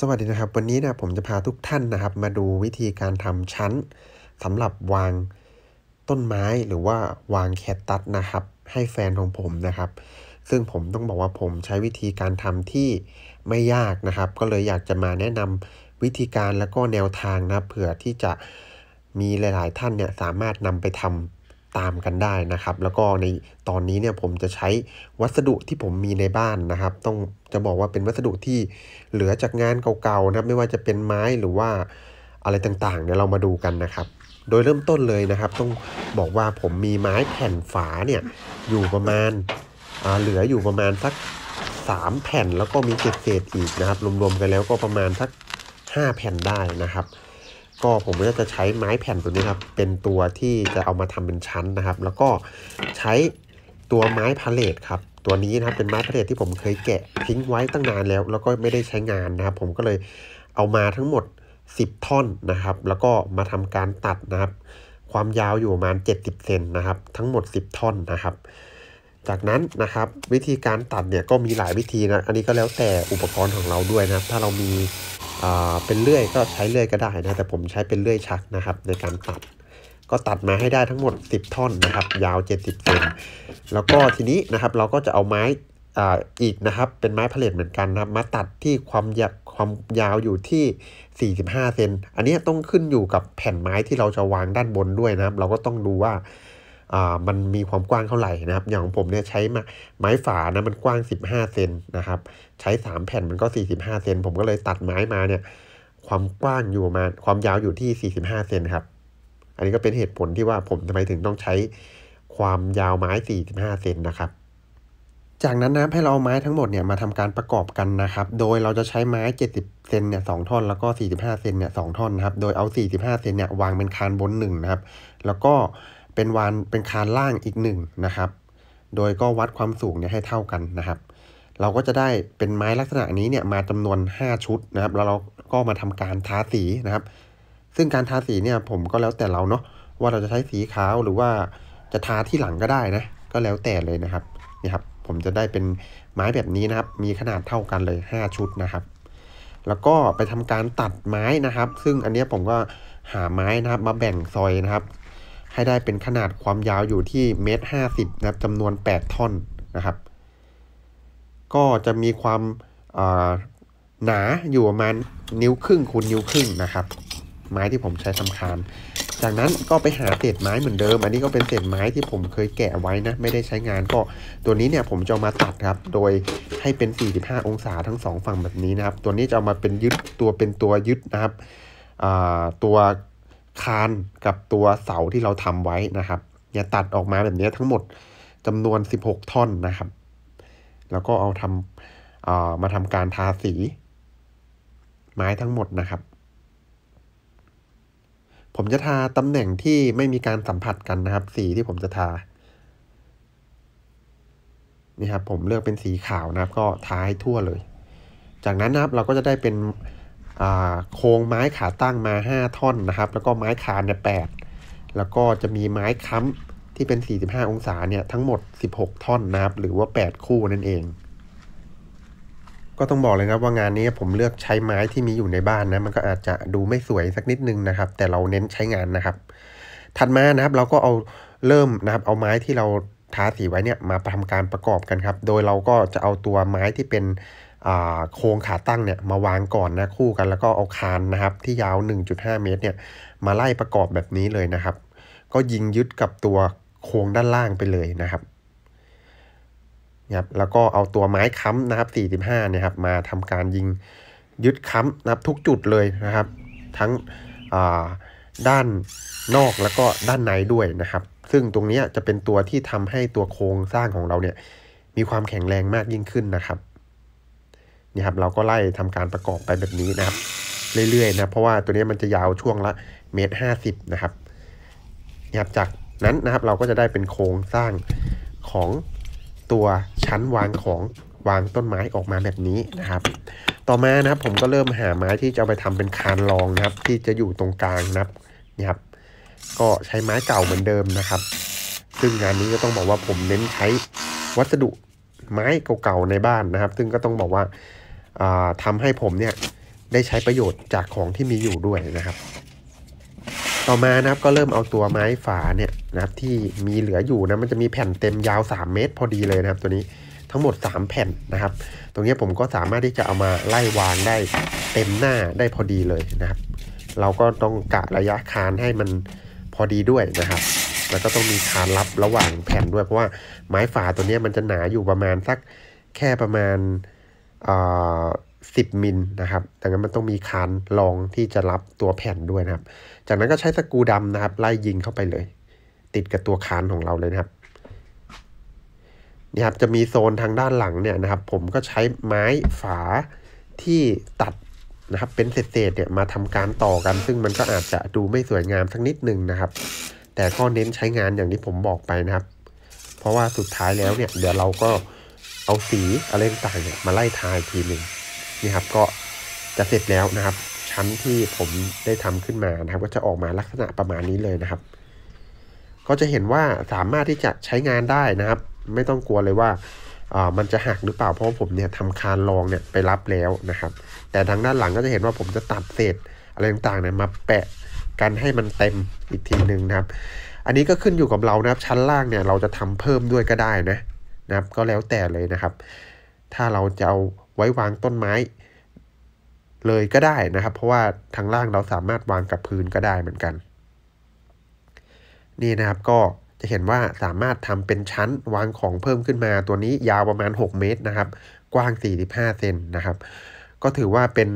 สวัสดีนะครับ วันนี้นะผมจะพาทุกท่านนะครับมาดูวิธีการทำชั้นสำหรับวางต้นไม้หรือว่าวางแคตตัสนะครับ ให้แฟนของผมนะครับ ซึ่งผมต้องบอกว่าผมใช้วิธีการทำที่ไม่ยากนะครับ ก็เลยอยากจะมาแนะนำวิธีการแล้วก็แนวทางนะเผื่อที่จะมีหลาย ๆ ท่านเนี่ยสามารถนำไปทำตามกันได้นะครับ แล้วก็ในตอนนี้เนี่ยผมจะใช้วัสดุที่ผมมีในบ้านนะครับ ต้องจะบอกว่าเป็นวัสดุที่เหลือจากงานเก่าๆนะครับ ไม่ว่าจะเป็นไม้หรือว่าอะไรต่างๆเนี่ยเรามาดูกันนะครับ โดยเริ่มต้นเลยนะครับ ต้องบอกว่าผมมีไม้แผ่นฝาเนี่ยอยู่ประมาณเหลืออยู่ประมาณสัก 3 แผ่นแล้วก็มีเศษๆอีกนะครับ รวมๆกันแล้วก็ประมาณสัก 5 แผ่นได้นะครับก็ผมก็จะใช้ไม้แผ่นตัวนี้ครับเป็นตัวที่จะเอามาทำเป็นชั้นนะครับ แล้วก็ใช้ตัวไม้พาเลตครับตัวนี้นะครับเป็นไม้พาเลตที่ผมเคยแกะทิ้งไว้ตั้งนานแล้ว แล้วก็ไม่ได้ใช้งานนะครับ ผมก็เลยเอามาทั้งหมด 10ท่อนนะครับ แล้วก็มาทำการตัดนะครับความยาวอยู่ประมาณ70เซนนะครับ ทั้งหมด 10ท่อนนะครับ จากนั้นนะครับวิธีการตัดเนี่ยก็มีหลายวิธีนะอันนี้ก็แล้วแต่อุปกรณ์ของเราด้วยนะครับ ถ้าเรามีเป็นเลื่อยก็ใช้เลื่อยก็ได้นะแต่ผมใช้เป็นเลื่อยชักนะครับในการตัดก็ตัดมาให้ได้ทั้งหมด 10ท่อนนะครับ ยาว 70เซนแล้วก็ทีนี้นะครับเราก็จะเอาไม้อีกนะครับเป็นไม้พเลตเหมือนกันนะครับมาตัดที่ความยาวความยาวอยู่ที่ 45 เซน อันนี้ต้องขึ้นอยู่กับแผ่นไม้ที่เราจะวางด้านบนด้วยนะครับเราก็ต้องดูว่ามันมีความกว้างเท่าไหร่นะครับ อย่างของผมเนี่ยใช้ไม้ฝานะมันกว้าง 15เซนนะครับใช้ 3แผ่นมันก็ 45เซนผมก็เลยตัดไม้มาเนี่ยความกว้างอยู่มาความยาวอยู่ที่45เซนครับอันนี้ก็เป็นเหตุผลที่ว่าผมทำไมถึงต้องใช้ความยาวไม้45เซนนะครับจากนั้นนะให้เราเอาไม้ทั้งหมดเนี่ยมาทำการประกอบกันนะครับ โดยเราจะใช้ไม้70เซนเนี่ยสท่อนแล้วก็45เซนเนี่ยสท่อนนะครับโดยเอา45เซนเนี่ยวางเป็นคานบนหนึ่งนะครับแล้วก็เป็นวานเป็นคานล่างอีกหนึ่งนะครับ โดยก็วัดความสูงเนี่ยให้เท่ากันนะครับ เราก็จะได้เป็นไม้ลักษณะนี้เนี่ยมาจำนวน 5 ชุดนะครับ แล้วเราก็มาทำการทาสีนะครับ ซึ่งการทาสีเนี่ย ผมก็แล้วแต่เราเนาะว่าเราจะใช้สีขาวหรือว่าจะทาที่หลังก็ได้นะก็แล้วแต่เลยนะครับนี่ครับผมจะได้เป็นไม้แบบนี้นะครับ มีขนาดเท่ากันเลย5ชุดนะครับแล้วก็ไปทำการตัดไม้นะครับ ซึ่งอันนี้ผมก็หาไม้นะครับมาแบ่งซอยนะครับให้ได้เป็นขนาดความยาวอยู่ที่เมตรห้าสิบนะครับจำนวน 8ท่อนนะครับ ก็จะมีความหนาอยู่ประมาณนิ้วครึ่งคูณนิ้วครึ่งนะครับ ไม้ที่ผมใช้ทำคานจากนั้นก็ไปหาเศษไม้เหมือนเดิมอันนี้ก็เป็นเศษไม้ที่ผมเคยแกะไว้นะไม่ได้ใช้งาน ก็ตัวนี้เนี่ยผมจะมาตัดครับโดยให้เป็น 45 องศาทั้งสองฝั่งแบบนี้นะครับ ตัวนี้จะเอามาเป็นยึดตัวเป็นตัวยึดนะครับตัวคานกับตัวเสาที่เราทำไว้นะครับเนี่ยตัดออกมาแบบนี้ทั้งหมดจำนวน 16ท่อนนะครับ แล้วก็เอาทำามาทำการทาสี ไม้ทั้งหมดนะครับ ผมจะทาตำแหน่งที่ไม่มีการสัมผัสกันนะครับ สีที่ผมจะทา นี่ครับ ผมเลือกเป็นสีขาวนะครับ ก็ทาให้ทั่วเลย จากนั้นนะครับเราก็จะได้เป็นโครงไม้ขาตั้งมา 5 ท่อนนะครับ แล้วก็ไม้คานเนี่ยแแล้วก็จะมีไม้ค้ำที่เป็น 45 องศาเนี่ยทั้งหมด 16 ท่อนนะครับ หรือว่า 8 คู่นั่นเอง ก็ต้องบอกเลยครับว่างานนี้ผมเลือกใช้ไม้ที่มีอยู่ในบ้านนะมันก็อาจจะดูไม่สวยสักนิดนึงนะครับ แต่เราเน้นใช้งานนะครับ ถัดมานะครับเราก็เอาเริ่มนะครับ เอาไม้ที่เราทาสีไว้เนี่ยมาทำการประกอบกันครับ โดยเราก็จะเอาตัวไม้ที่เป็นโครงขาตั้งเนี่ยมาวางก่อนนะคู่กัน แล้วก็เอาคานนะครับที่ยาว 1.5 เมตรเนี่ยมาไล่ประกอบแบบนี้เลยนะครับ ก็ยิงยึดกับตัวโครงด้านล่างไปเลยนะครับนะครับแล้วก็เอาตัวไม้ค้ำนะครับ 45เนี่ยครับมาทำการยิงยึดค้ำนะครับทุกจุดเลยนะครับ ทั้งด้านนอกแล้วก็ด้านในด้วยนะครับ ซึ่งตรงนี้จะเป็นตัวที่ทำให้ตัวโครงสร้างของเราเนี่ยมีความแข็งแรงมากยิ่งขึ้นนะครับนี่ครับเราก็ไล่ทำการประกอบไปแบบนี้นะครับ เรื่อยๆนะเพราะว่าตัวนี้มันจะยาวช่วงละเมตรห้าสิบนะครับนี่ครับจากนั้นนะครับเราก็จะได้เป็นโครงสร้างของตัวชั้นวางของวางต้นไม้ออกมาแบบนี้นะครับ ต่อมานะครับผมก็เริ่มหาไม้ที่จะเอาไปทำเป็นคานรองนะครับ ที่จะอยู่ตรงกลางนะครับนี่ครับ ก็ใช้ไม้เก่าเหมือนเดิมนะครับ ซึ่งงานนี้ก็ต้องบอกว่าผมเน้นใช้วัสดุไม้เก่าๆในบ้านนะครับ ซึ่งก็ต้องบอกว่าทำให้ผมเนี่ยได้ใช้ประโยชน์จากของที่มีอยู่ด้วยนะครับ ต่อมานะครับก็เริ่มเอาตัวไม้ฝาเนี่ยนะครับที่มีเหลืออยู่นะ มันจะมีแผ่นเต็มยาว 3 เมตรพอดีเลยนะครับ ตัวนี้ทั้งหมด 3 แผ่นนะครับ ตรงนี้ผมก็สามารถที่จะเอามาไล่วางได้เต็มหน้าได้พอดีเลยนะครับ เราก็ต้องกะระยะคานให้มันพอดีด้วยนะครับ แล้วก็ต้องมีคานรับระหว่างแผ่นด้วย เพราะว่าไม้ฝาตัวนี้มันจะหนาอยู่ประมาณสักแค่ประมาณสิบมิลนะครับดังนั้นมันต้องมีคานรองที่จะรับตัวแผ่นด้วยนะครับ จากนั้นก็ใช้สกูดำนะครับไล่ ยิงเข้าไปเลย ติดกับตัวคานของเราเลยนะครับนี่ครับ จะมี โซน ทางด้านหลังเนี่ยนะครับผมก็ใช้ไม้ฝาที่ตัดนะครับเป็นเศษๆเนี่ยมาทำการต่อกัน ซึ่งมันก็อาจจะดูไม่สวยงาม สักนิดหนึ่งนะครับ แต่ข้อเน้นใช้งานอย่างที่ผมบอกไปนะครับ เพราะว่าสุดท้ายแล้วเนี่ยเดี๋ยวเราก็เอาสี อะไรต่างเนี่ยมาไล่ทาอีกทีหนึ่งนี่ครับก็จะเสร็จแล้วนะครับ ชั้นที่ผมได้ทำขึ้นมานะครับ ก็จะออกมาลักษณะประมาณนี้เลยนะครับ ก็จะเห็นว่าสามารถที่จะใช้งานได้นะครับ ไม่ต้องกลัวเลยว่ามันจะหักหรือเปล่าเพราะผมเนี่ยทำคานรองเนี่ยไปรับแล้วนะครับ แต่ทางด้านหลังก็จะเห็นว่าผมจะตัดเศษอะไรต่างๆเนี่ยมาแปะกันให้มันเต็มอีกทีหนึ่งนะครับ อันนี้ก็ขึ้นอยู่กับเรานะครับ ชั้นล่างเนี่ยเราจะทำเพิ่มด้วยก็ได้นะนะครับก็แล้วแต่เลยนะครับ ถ้าเราจะเอาไว้วางต้นไม้เลยก็ได้นะครับ เพราะว่าทางล่างเราสามารถวางกับพื้นก็ได้เหมือนกัน นี่นะครับก็จะเห็นว่าสามารถทำเป็นชั้นวางของเพิ่มขึ้นมาตัวนี้ยาวประมาณ 6 เมตรนะครับ กว้าง 45เซนนะครับ ก็ถือว่าเป็น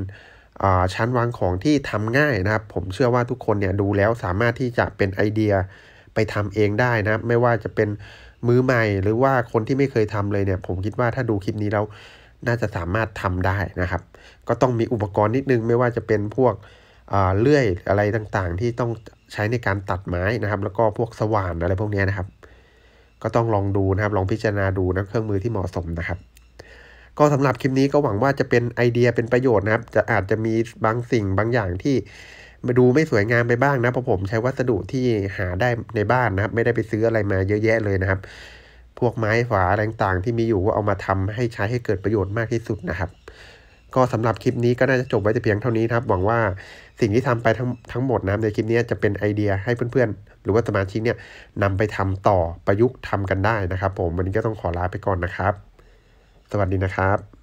ชั้นวางของที่ทำง่ายนะครับ ผมเชื่อว่าทุกคนเนี่ยดูแล้วสามารถที่จะเป็นไอเดียไปทำเองได้นะครับ ไม่ว่าจะเป็นมือใหม่หรือว่าคนที่ไม่เคยทำเลยเนี่ย ผมคิดว่าถ้าดูคลิปนี้แล้วน่าจะสามารถทำได้นะครับ ก็ต้องมีอุปกรณ์นิดนึงไม่ว่าจะเป็นพวกเลื่อยอะไรต่างๆที่ต้องใช้ในการตัดไม้นะครับ แล้วก็พวกสว่านอะไรพวกนี้นะครับ ก็ต้องลองดูนะครับลองพิจารณาดูนะเครื่องมือที่เหมาะสมนะครับ ก็สำหรับคลิปนี้ก็หวังว่าจะเป็นไอเดียเป็นประโยชน์นะครับ จะอาจจะมีบางสิ่งบางอย่างที่มาดูไม่สวยงามไปบ้างนะเพราะผมใช้วัสดุที่หาได้ในบ้านนะครับ ไม่ได้ไปซื้ออะไรมาเยอะแยะเลยนะครับ พวกไม้ฝาแรงต่างที่มีอยู่ก็เอามาทำให้ใช้ให้เกิดประโยชน์มากที่สุดนะครับ ก็สำหรับคลิปนี้ก็น่าจะจบไว้แต่เพียงเท่านี้ครับหวังว่าสิ่งที่ทำไปทั้งทั้งหมดนะในคลิปนี้จะเป็นไอเดียให้เพื่อนๆ หรือว่าสมาชิกเนี่ยนำไปทำต่อประยุกต์ทำกันได้นะครับ ผมวันนี้ก็ต้องขอลาไปก่อนนะครับ สวัสดีนะครับ